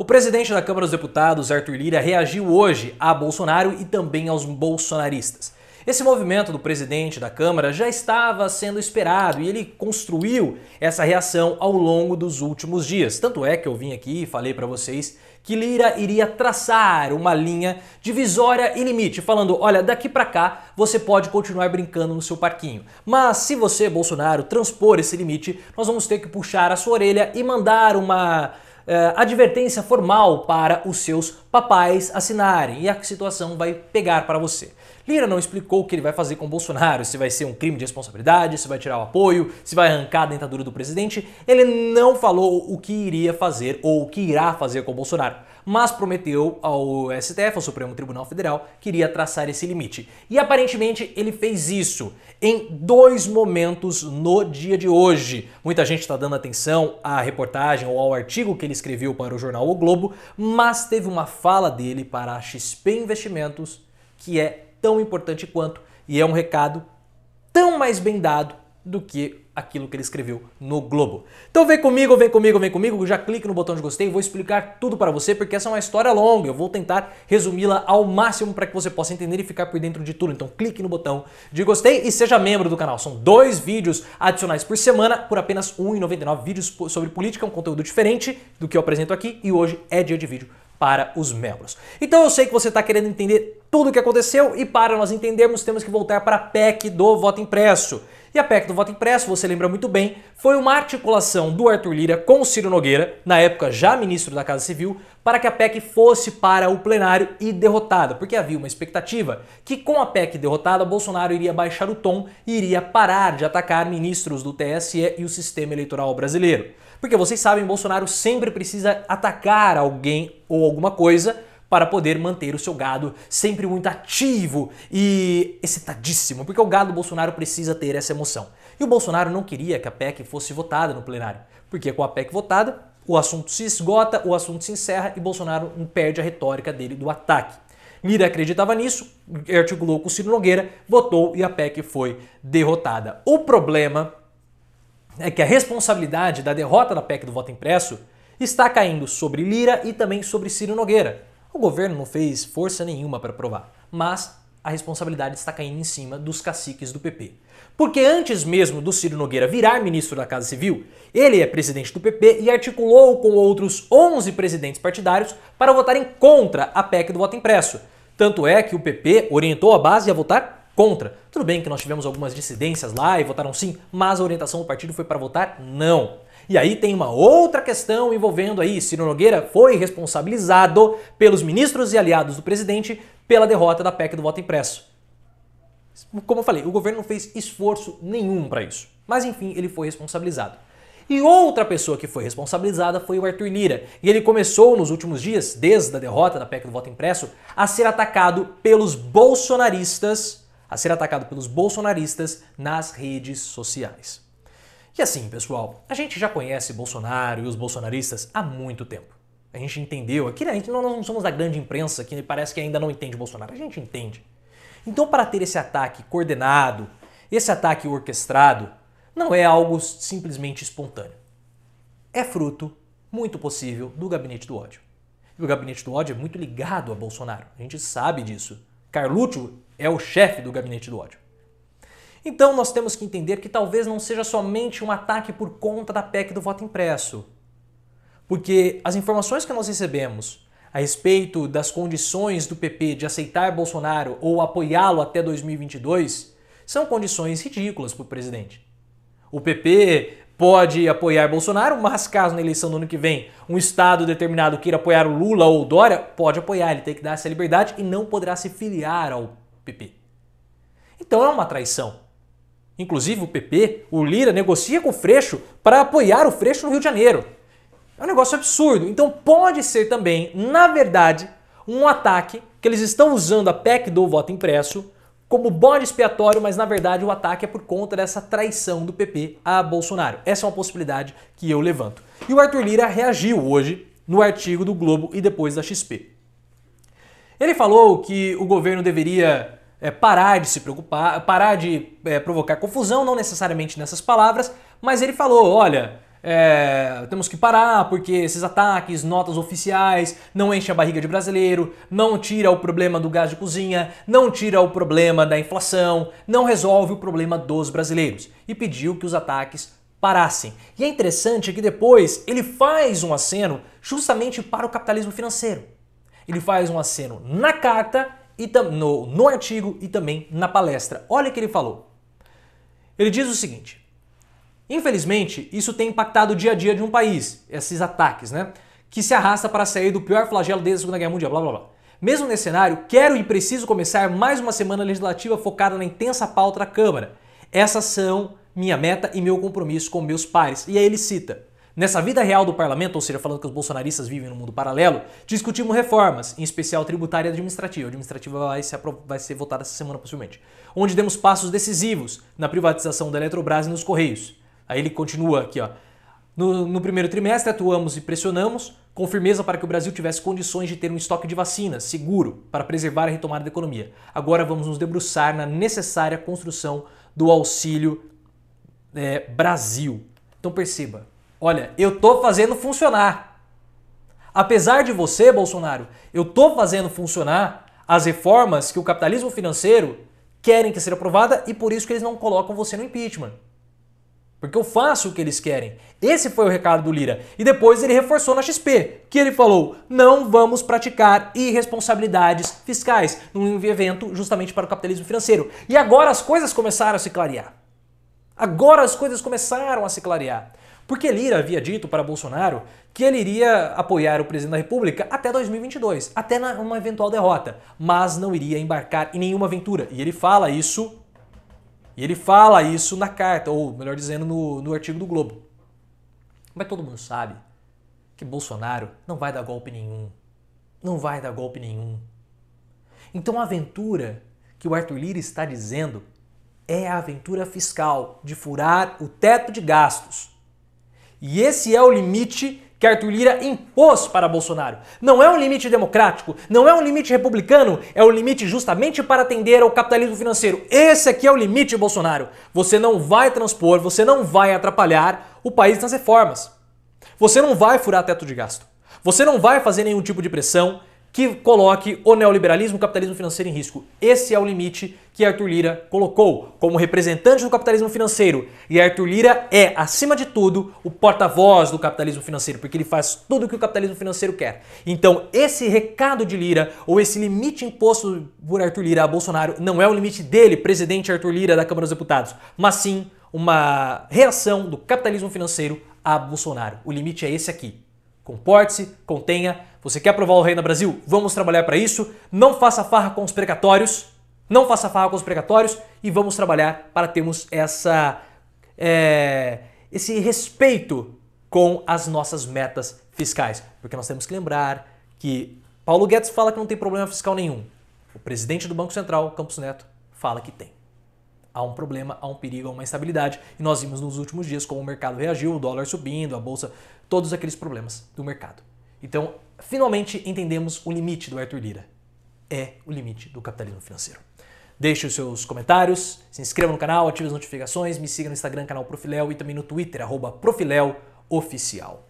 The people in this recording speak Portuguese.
O presidente da Câmara dos Deputados, Arthur Lira, reagiu hoje a Bolsonaro e também aos bolsonaristas. Esse movimento do presidente da Câmara já estava sendo esperado e ele construiu essa reação ao longo dos últimos dias. Tanto é que eu vim aqui e falei para vocês que Lira iria traçar uma linha divisória e limite, falando: olha, daqui para cá você pode continuar brincando no seu parquinho. Mas se você, Bolsonaro, transpor esse limite, nós vamos ter que puxar a sua orelha e mandar uma eh, advertência formal para os seus papais assinarem e a situação vai pegar para você. Lira não explicou o que ele vai fazer com Bolsonaro, se vai ser um crime de responsabilidade, se vai tirar o apoio, se vai arrancar a dentadura do presidente. Ele não falou o que iria fazer ou o que irá fazer com Bolsonaro mas prometeu ao STF, ao Supremo Tribunal Federal, que iria traçar esse limite. E aparentemente ele fez isso em dois momentos no dia de hoje. Muita gente está dando atenção à reportagem ou ao artigo que ele escreveu para o jornal O Globo, mas teve uma fala dele para a XP Investimentos que é tão importante quanto e é um recado tão mais bem dado do que aquilo que ele escreveu no Globo. Então vem comigo, vem comigo, vem comigo, já clique no botão de gostei, vou explicar tudo para você, porque essa é uma história longa, eu vou tentar resumi-la ao máximo para que você possa entender e ficar por dentro de tudo. Então clique no botão de gostei e seja membro do canal. São dois vídeos adicionais por semana, por apenas R$ 1,99, vídeos sobre política, um conteúdo diferente do que eu apresento aqui, e hoje é dia de vídeo para os membros. Então eu sei que você está querendo entender tudo o que aconteceu e para nós entendermos temos que voltar para a PEC do voto impresso. E a PEC do voto impresso, você lembra muito bem, foi uma articulação do Arthur Lira com o Ciro Nogueira, na época já ministro da Casa Civil, para que a PEC fosse para o plenário e derrotada, porque havia uma expectativa que com a PEC derrotada, Bolsonaro iria baixar o tom e iria parar de atacar ministros do TSE e o sistema eleitoral brasileiro. Porque vocês sabem, Bolsonaro sempre precisa atacar alguém ou alguma coisa para poder manter o seu gado sempre muito ativo e excitadíssimo, porque o gado Bolsonaro precisa ter essa emoção. E o Bolsonaro não queria que a PEC fosse votada no plenário, porque com a PEC votada, o assunto se esgota, o assunto se encerra e Bolsonaro perde a retórica dele do ataque. Lira acreditava nisso, articulou com o Ciro Nogueira, votou e a PEC foi derrotada. O problema é que a responsabilidade da derrota da PEC do voto impresso está caindo sobre Lira e também sobre Ciro Nogueira. O governo não fez força nenhuma para provar, mas a responsabilidade está caindo em cima dos caciques do PP. Porque antes mesmo do Ciro Nogueira virar ministro da Casa Civil, ele é presidente do PP e articulou com outros 11 presidentes partidários para votarem contra a PEC do voto impresso. Tanto é que o PP orientou a base a votar contra. Tudo bem que nós tivemos algumas dissidências lá e votaram sim, mas a orientação do partido foi para votar não. E aí tem uma outra questão envolvendo aí Ciro Nogueira foi responsabilizado pelos ministros e aliados do presidente pela derrota da PEC do voto impresso. Como eu falei, o governo não fez esforço nenhum para isso. Mas enfim, ele foi responsabilizado. E outra pessoa que foi responsabilizada foi o Arthur Lira. E ele começou nos últimos dias, desde a derrota da PEC do voto impresso, a ser atacado pelos bolsonaristas, a ser atacado pelos bolsonaristas nas redes sociais. E assim, pessoal, a gente já conhece Bolsonaro e os bolsonaristas há muito tempo. A gente entendeu, aqui né? a gente, nós não somos da grande imprensa que parece que ainda não entende Bolsonaro, a gente entende. Então, para ter esse ataque coordenado, esse ataque orquestrado, não é algo simplesmente espontâneo. É fruto, muito possível, do gabinete do ódio. E o gabinete do ódio é muito ligado a Bolsonaro, a gente sabe disso. Carluccio é o chefe do gabinete do ódio. Então nós temos que entender que talvez não seja somente um ataque por conta da PEC do voto impresso. Porque as informações que nós recebemos a respeito das condições do PP de aceitar Bolsonaro ou apoiá-lo até 2022 são condições ridículas para o presidente. O PP pode apoiar Bolsonaro, mas caso na eleição do ano que vem um Estado determinado queira apoiar o Lula ou o Dória, pode apoiar, ele tem que dar essa liberdade e não poderá se filiar ao PP. Então é uma traição. Inclusive, o PP, o Lira, negocia com o Freixo para apoiar o Freixo no Rio de Janeiro. É um negócio absurdo. Então, pode ser também, na verdade, um ataque que eles estão usando a PEC do voto impresso como bode expiatório, mas na verdade o ataque é por conta dessa traição do PP a Bolsonaro. Essa é uma possibilidade que eu levanto. E o Arthur Lira reagiu hoje no artigo do Globo e depois da XP. Ele falou que o governo deveria é, parar de se preocupar, parar de é, provocar confusão, não necessariamente nessas palavras, mas ele falou: olha, é, temos que parar porque esses ataques, notas oficiais, não enche a barriga de brasileiro, não tira o problema do gás de cozinha, não tira o problema da inflação, não resolve o problema dos brasileiros. E pediu que os ataques parassem. E é interessante que depois ele faz um aceno justamente para o capitalismo financeiro. Ele faz um aceno na carta e no, no artigo e também na palestra. Olha o que ele falou. Ele diz o seguinte: Infelizmente, isso tem impactado o dia a dia de um país, esses ataques, né? Que se arrasta para sair do pior flagelo desde a Segunda Guerra Mundial, blá blá blá. Mesmo nesse cenário, quero e preciso começar mais uma semana legislativa focada na intensa pauta da Câmara. Essas são minha meta e meu compromisso com meus pares. E aí ele cita: Nessa vida real do parlamento, ou seja, falando que os bolsonaristas vivem no mundo paralelo, discutimos reformas, em especial tributária e administrativa. A administrativa vai, vai ser votada essa semana, possivelmente. Onde demos passos decisivos na privatização da Eletrobras e nos Correios. Aí ele continua aqui, ó. No, no primeiro trimestre, atuamos e pressionamos com firmeza para que o Brasil tivesse condições de ter um estoque de vacinas seguro para preservar a retomada da economia. Agora vamos nos debruçar na necessária construção do auxílio é, Brasil. Então perceba, Olha, eu tô fazendo funcionar. Apesar de você, Bolsonaro, eu tô fazendo funcionar as reformas que o capitalismo financeiro querem que seja aprovada e por isso que eles não colocam você no impeachment. Porque eu faço o que eles querem. Esse foi o recado do Lira. E depois ele reforçou na XP, que ele falou: não vamos praticar irresponsabilidades fiscais num evento justamente para o capitalismo financeiro. E agora as coisas começaram a se clarear. Agora as coisas começaram a se clarear. Porque Lira havia dito para Bolsonaro que ele iria apoiar o presidente da República até 2022, até uma eventual derrota, mas não iria embarcar em nenhuma aventura. E ele fala isso. E ele fala isso na carta, ou melhor dizendo, no, no artigo do Globo. Mas todo mundo sabe que Bolsonaro não vai dar golpe nenhum. Não vai dar golpe nenhum. Então a aventura que o Arthur Lira está dizendo é a aventura fiscal de furar o teto de gastos e esse é o limite que Arthur Lira impôs para Bolsonaro. Não é um limite democrático, não é um limite republicano, é um limite justamente para atender ao capitalismo financeiro. Esse aqui é o limite, Bolsonaro. Você não vai transpor, você não vai atrapalhar o país nas reformas. Você não vai furar teto de gasto. Você não vai fazer nenhum tipo de pressão que coloque o neoliberalismo e o capitalismo financeiro em risco. Esse é o limite que Arthur Lira colocou como representante do capitalismo financeiro. E Arthur Lira é, acima de tudo, o porta-voz do capitalismo financeiro, porque ele faz tudo o que o capitalismo financeiro quer. Então, esse recado de Lira, ou esse limite imposto por Arthur Lira a Bolsonaro, não é o limite dele, presidente Arthur Lira da Câmara dos Deputados, mas sim uma reação do capitalismo financeiro a Bolsonaro. O limite é esse aqui. Comporte-se, contenha você quer provar o rei no Brasil? Vamos trabalhar para isso. Não faça farra com os precatórios. Não faça farra com os precatórios e vamos trabalhar para termos essa, é, esse respeito com as nossas metas fiscais. Porque nós temos que lembrar que Paulo Guedes fala que não tem problema fiscal nenhum. O presidente do Banco Central, Campos Neto, fala que tem. Há um problema, há um perigo, há uma instabilidade. E nós vimos nos últimos dias como o mercado reagiu, o dólar subindo, a bolsa, todos aqueles problemas do mercado. Então, Finalmente entendemos o limite do Arthur Lira. É o limite do capitalismo financeiro. Deixe os seus comentários, se inscreva no canal, ative as notificações, me siga no Instagram, canal Profilel e também no Twitter, arroba Oficial.